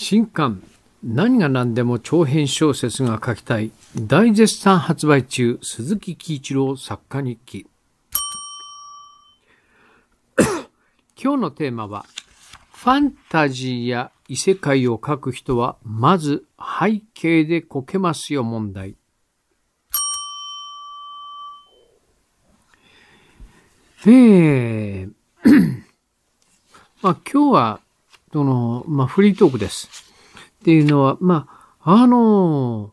新刊何が何でも長編小説が書きたい大絶賛発売中鈴木喜一郎作家日記 今日のテーマはファンタジーや異世界を書く人はまず背景でこけますよ問題ええー まあ今日はその、まあ、フリートークです。っていうのは、まあ、あの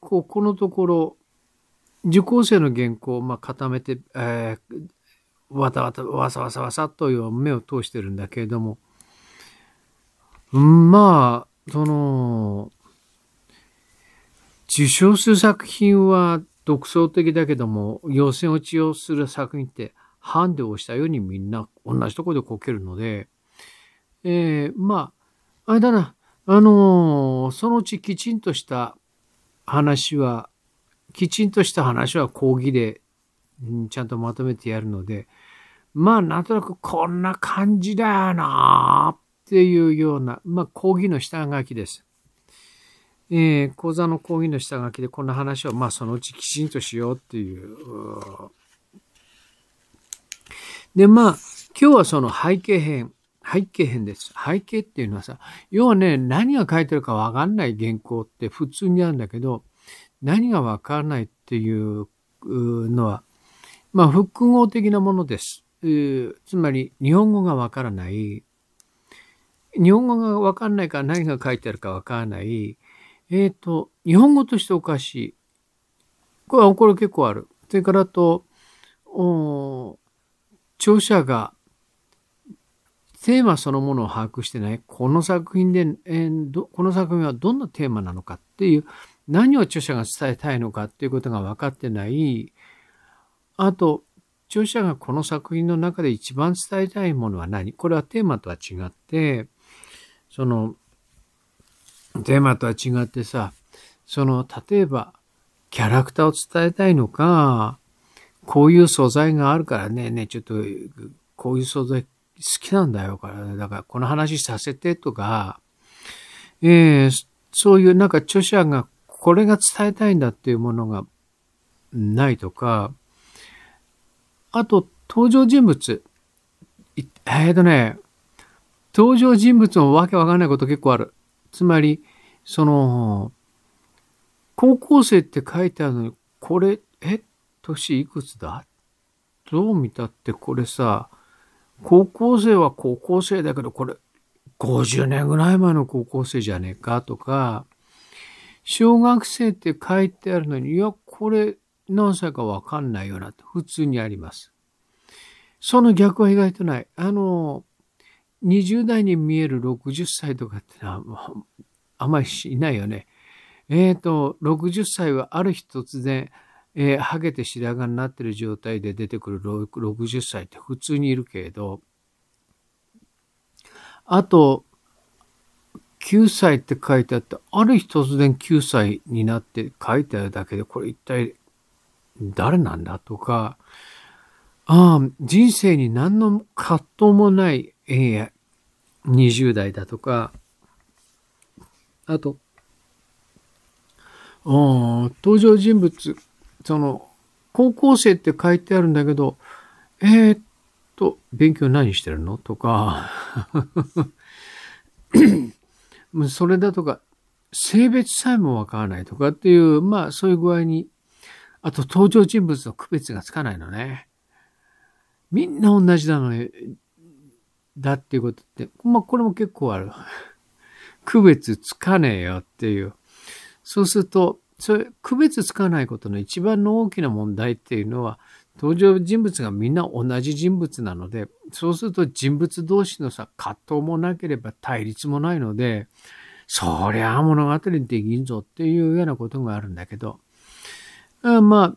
ここのところ、受講生の原稿をまあ固めて、えー、わたわた、わさわさわさという目を通してるんだけれども、まあ、その、受賞する作品は独創的だけども、予選落ちをする作品ってハンデをしたようにみんな同じところでこけるので、えー、まあ、あれだな、あのー、そのうちきちんとした話は、きちんとした話は講義で、うん、ちゃんとまとめてやるので、まあ、なんとなくこんな感じだよなっていうような、まあ、講義の下書きです。えー、講座の講義の下書きでこんな話を、まあ、そのうちきちんとしようっていう。で、まあ、今日はその背景編。背景編です。背景っていうのはさ、要はね、何が書いてるかわかんない原稿って普通にあるんだけど、何がわからないっていうのは、まあ、複合的なものです。つまり、日本語がわからない。日本語がわかんないから何が書いてあるかわからない。えっ、ー、と、日本語としておかしい。これは、これ結構ある。それからあと、お著者がテーマそのものを把握してない、この作品で、えー、この作品はどんなテーマなのかっていう、何を著者が伝えたいのかっていうことが分かってない、あと、著者がこの作品の中で一番伝えたいものは何これはテーマとは違って、その、テーマとは違ってさ、その、例えば、キャラクターを伝えたいのか、こういう素材があるからね、ね、ちょっと、こういう素材好きなんだよから、だからこの話させてとか、えー、そういうなんか著者がこれが伝えたいんだっていうものがないとか、あと登場人物、えー、とね、登場人物もわけわかんないこと結構ある。つまり、その、高校生って書いてあるのに、これ、え、年いくつだどう見たってこれさ、高校生は高校生だけど、これ、50年ぐらい前の高校生じゃねえかとか、小学生って書いてあるのに、いや、これ何歳かわかんないよなと、普通にあります。その逆は意外とない。あの、20代に見える60歳とかってのは、あんまりいないよね。えっ、ー、と、60歳はある日突然、えー、ハゲて白髪になってる状態で出てくる60歳って普通にいるけれど、あと、9歳って書いてあって、ある日突然9歳になって書いてあるだけで、これ一体誰なんだとか、あ人生に何の葛藤もない、えー、20代だとか、あと、登場人物、その、高校生って書いてあるんだけど、えー、っと、勉強何してるのとかそれだとか、性別さえもわからないとかっていう、まあそういう具合に、あと登場人物の区別がつかないのね。みんな同じなのだっていうことって、まあこれも結構ある。区別つかねえよっていう。そうすると、それ、区別つかないことの一番の大きな問題っていうのは、登場人物がみんな同じ人物なので、そうすると人物同士のさ、葛藤もなければ対立もないので、そりゃ物語できんぞっていうようなことがあるんだけど、あまあ、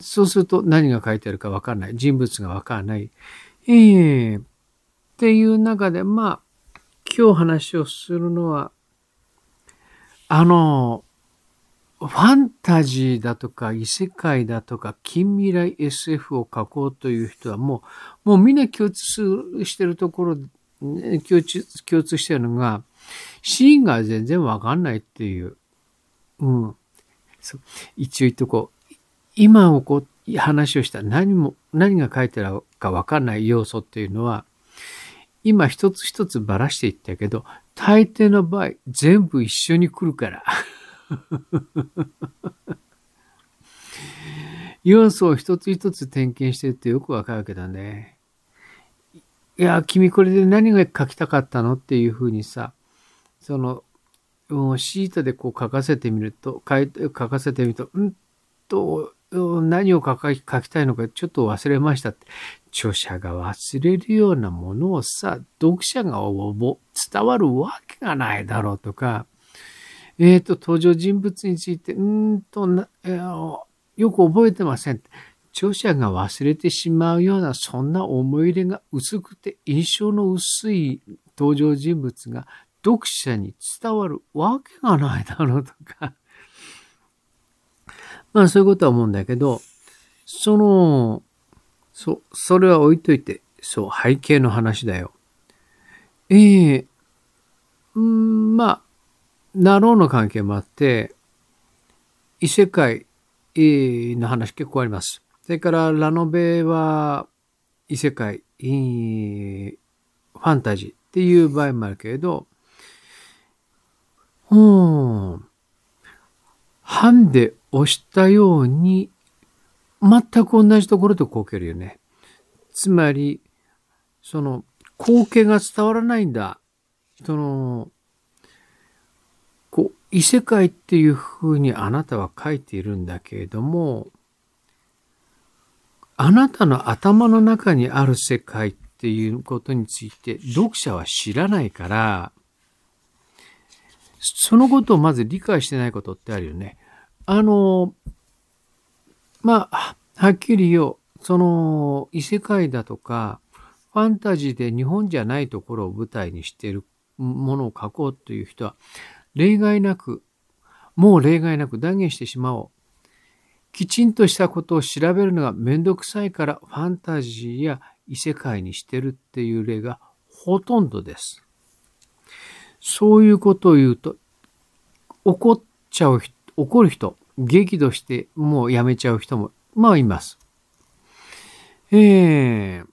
そうすると何が書いてあるかわかんない。人物がわかんない。ええー、っていう中で、まあ、今日話をするのは、あの、ファンタジーだとか異世界だとか近未来 SF を書こうという人はもう、もうみんな共通してるところ、共通、共通してるのが、シーンが全然わかんないっていう。うん。う。一応言っとこう。今をこう、話をした何も、何が書いてあるかわかんない要素っていうのは、今一つ一つばらしていったけど、大抵の場合、全部一緒に来るから。要素を一つ一つ点検してってよくわかるけどね。いや、君これで何が書きたかったのっていうふうにさ、その、シートでこう書かせてみると、書かせてみると、うんと、何を書き書きたいのかちょっと忘れましたって。著者が忘れるようなものをさ、読者が伝わるわけがないだろうとか、ええー、と、登場人物について、うんとな、えー、よく覚えてません。著者が忘れてしまうような、そんな思い入れが薄くて印象の薄い登場人物が読者に伝わるわけがないだろうとか まあそういうことは思うんだけど、その、そ、それは置いといて、そう、背景の話だよ。ええー、うん、まあ、ナローの関係もあって、異世界の話結構あります。それからラノベは異世界、ファンタジーっていう場合もあるけれど、うん。ハンデ押したように、全く同じところでこけるよね。つまり、その、光景が伝わらないんだ。その、異世界っていうふうにあなたは書いているんだけれども、あなたの頭の中にある世界っていうことについて読者は知らないから、そのことをまず理解してないことってあるよね。あの、まあ、はっきり言おう。その、異世界だとか、ファンタジーで日本じゃないところを舞台にしているものを書こうという人は、例外なく、もう例外なく断言してしまおう。きちんとしたことを調べるのがめんどくさいからファンタジーや異世界にしてるっていう例がほとんどです。そういうことを言うと、怒っちゃう人、怒る人、激怒してもうやめちゃう人も、まあいます。えー、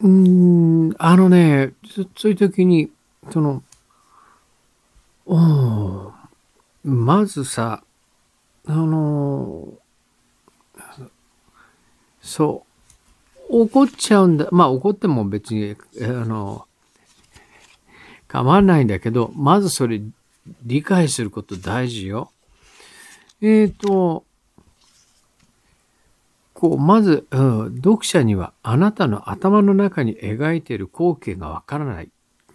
うん、あのね、そういう時に、その、おまずさ、あの、そう、怒っちゃうんだ。まあ怒っても別に、あの、構わないんだけど、まずそれ理解すること大事よ。えっ、ー、と、こう、まず、うん、読者にはあなたの頭の中に描いている光景がわからない。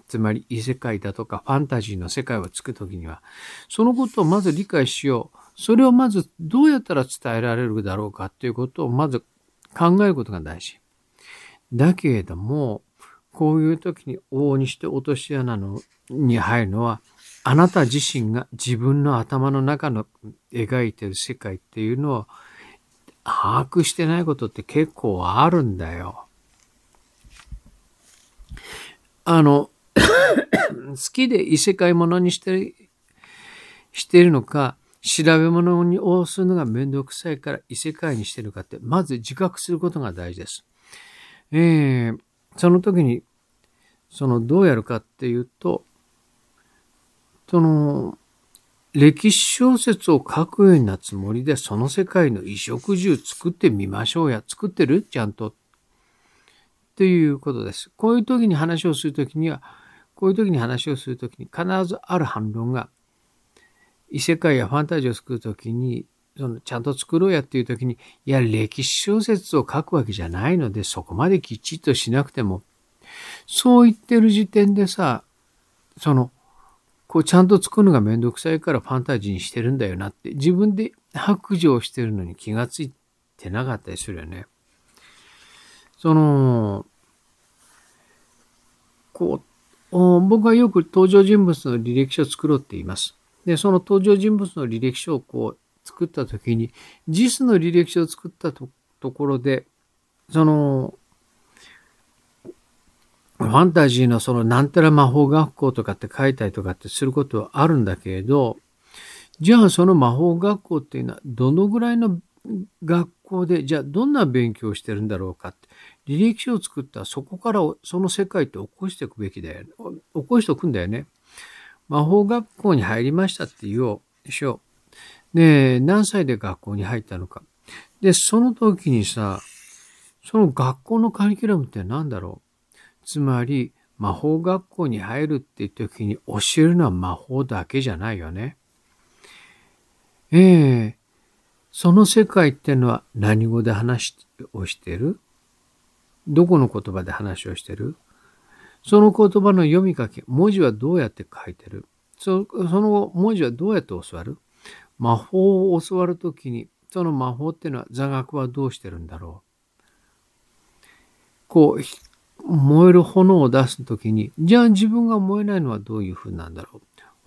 つまり異世界だとかファンタジーの世界をつくときには、そのことをまず理解しよう。それをまずどうやったら伝えられるだろうかということをまず考えることが大事。だけれども、こういう時に往々にして落とし穴のに入るのは、あなた自身が自分の頭の中の描いている世界っていうのを把握してないことって結構あるんだよ。あの、好きで異世界ものにしてしてるのか、調べ物にをするのがめんどくさいから異世界にしてるかって、まず自覚することが大事です。えー、その時に、そのどうやるかっていうと、その、歴史小説を書くようなつもりで、その世界の衣食住作ってみましょうや、作ってるちゃんと。ということです。こういう時に話をするときには、こういう時に話をするときに必ずある反論が、異世界やファンタジーを作るときに、そのちゃんと作ろうやっていうときに、いや、歴史小説を書くわけじゃないので、そこまできちっとしなくても、そう言ってる時点でさ、その、こうちゃんと作るのがめんどくさいからファンタジーにしてるんだよなって自分で白状してるのに気がついてなかったりするよね。その、こう、僕はよく登場人物の履歴書を作ろうって言います。で、その登場人物の履歴書をこう作った時に、JIS の履歴書を作ったところで、その、ファンタジーのそのなんたら魔法学校とかって書いたりとかってすることはあるんだけれど、じゃあその魔法学校っていうのはどのぐらいの学校で、じゃあどんな勉強をしてるんだろうかって、履歴書を作ったらそこからその世界って起こしていくべきだよ、ね。起こしておくんだよね。魔法学校に入りましたって言おう。でしょう。で、何歳で学校に入ったのか。で、その時にさ、その学校のカリキュラムって何だろうつまり、魔法学校に入るって言った時に教えるのは魔法だけじゃないよね。ええその世界ってのは何語で話をしてるどこの言葉で話をしてるその言葉の読み書き、文字はどうやって書いてるその後、文字はどうやって教わる魔法を教わるときに、その魔法ってのは座学はどうしてるんだろうこう、燃える炎を出す時に、じゃあ自分が燃えないのはどういうふうなんだろう。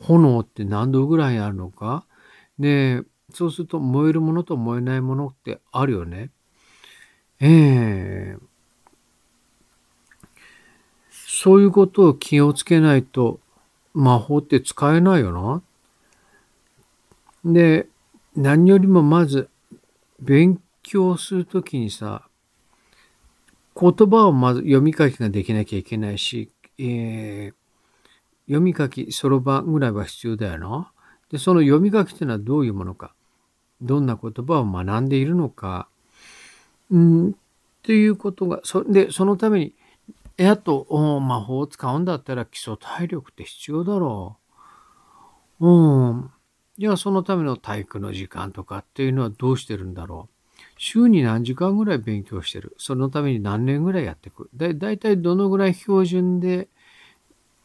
炎って何度ぐらいあるのか。で、そうすると燃えるものと燃えないものってあるよね。ええー、そういうことを気をつけないと魔法って使えないよな。で、何よりもまず勉強するときにさ、言葉をまず読み書きができなきゃいけないし、えー、読み書き、そろばんぐらいは必要だよな。で、その読み書きっていうのはどういうものか。どんな言葉を学んでいるのか。うん、っていうことが、そで、そのために、やっと、魔法を使うんだったら基礎体力って必要だろう。うん。じゃあそのための体育の時間とかっていうのはどうしてるんだろう。週に何時間ぐらい勉強してる。そのために何年ぐらいやっていく。だだいたいどのぐらい標準で、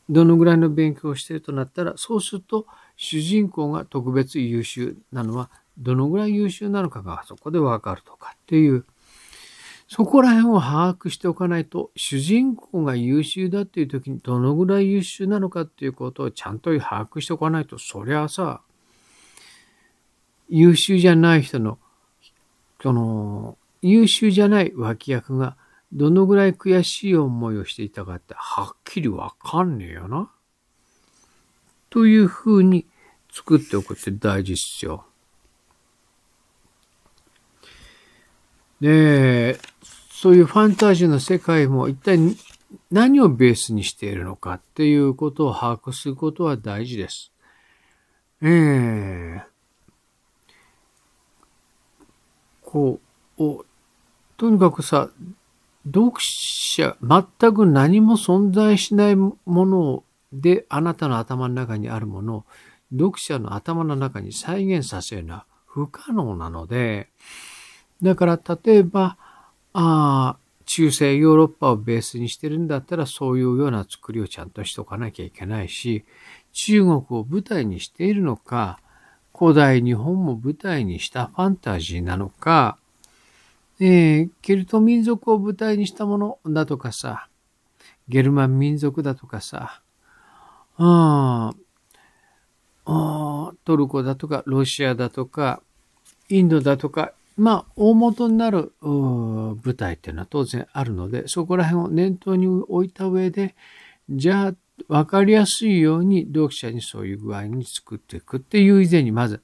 どのぐらいの勉強をしてるとなったら、そうすると主人公が特別優秀なのは、どのぐらい優秀なのかがそこでわかるとかっていう、そこら辺を把握しておかないと、主人公が優秀だっていう時にどのぐらい優秀なのかっていうことをちゃんと把握しておかないと、そりゃあさ、優秀じゃない人のその、優秀じゃない脇役がどのぐらい悔しい思いをしていたかってはっきりわかんねえよな。という風に作っておくって大事っすよ。で、そういうファンタジーの世界も一体何をベースにしているのかっていうことを把握することは大事です。ええーこう、とにかくさ、読者、全く何も存在しないもので、あなたの頭の中にあるものを、読者の頭の中に再現させるのは不可能なので、だから例えば、ああ、中世ヨーロッパをベースにしてるんだったら、そういうような作りをちゃんとしとかなきゃいけないし、中国を舞台にしているのか、古代日本も舞台にしたファンタジーなのか、えー、ケルト民族を舞台にしたものだとかさ、ゲルマン民族だとかさ、ああトルコだとか、ロシアだとか、インドだとか、まあ、大元になる舞台っていうのは当然あるので、そこら辺を念頭に置いた上で、じゃあわかりやすいように読者にそういう具合に作っていくっていう以前にまず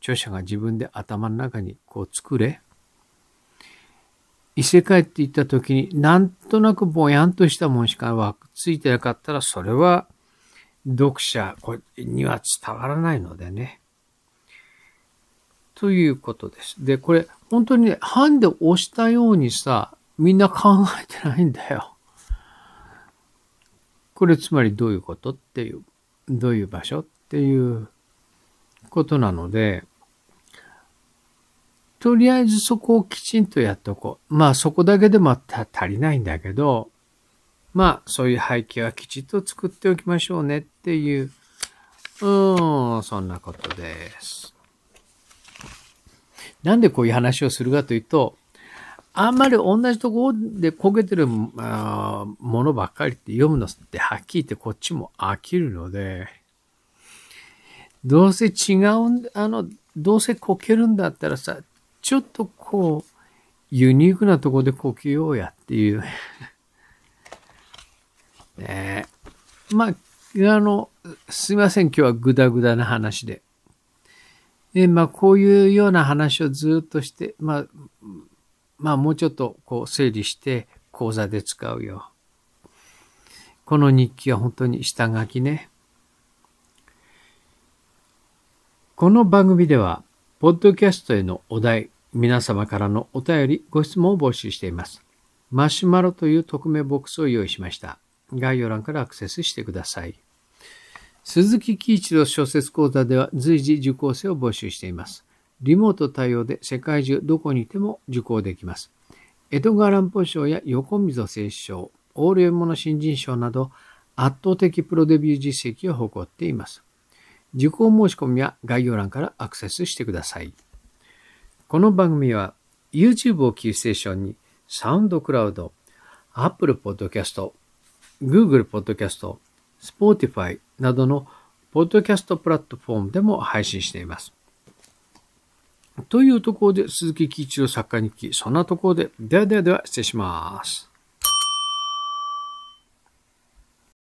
著者が自分で頭の中にこう作れ異世界って言った時になんとなくぼやんとしたものしかわついてなかったらそれは読者には伝わらないのでね。ということです。で、これ本当にね、ハンを押したようにさ、みんな考えてないんだよ。これつまりどういうことっていう、どういう場所っていうことなので、とりあえずそこをきちんとやっておこう。まあそこだけでも足りないんだけど、まあそういう背景はきちっと作っておきましょうねっていう、うん、そんなことです。なんでこういう話をするかというと、あんまり同じとこで焦げてるものばっかりって読むのってはっきり言ってこっちも飽きるので、どうせ違う、あの、どうせこけるんだったらさ、ちょっとこう、ユニークなとこでこけようやっていう ねえ。まあ、あの、すいません、今日はグダグダな話で。え、まあ、こういうような話をずっとして、まあ、まあもうちょっとこう整理して講座で使うよ。この日記は本当に下書きね。この番組では、ポッドキャストへのお題、皆様からのお便り、ご質問を募集しています。マシュマロという匿名ボックスを用意しました。概要欄からアクセスしてください。鈴木喜一郎小説講座では随時受講生を募集しています。リモート対応で世界中どこにいても受講できます。江戸川乱歩賞や横溝正史賞、オール読物新人賞など圧倒的プロデビュー実績を誇っています。受講申し込みは概要欄からアクセスしてください。この番組は YouTube をキーステーションにサウンドクラウド、Apple Podcast、Google Podcast、Spotify などのポッドキャストプラットフォームでも配信しています。というところで、鈴木貴一郎作家日記、そんなところで、ではではでは失礼します。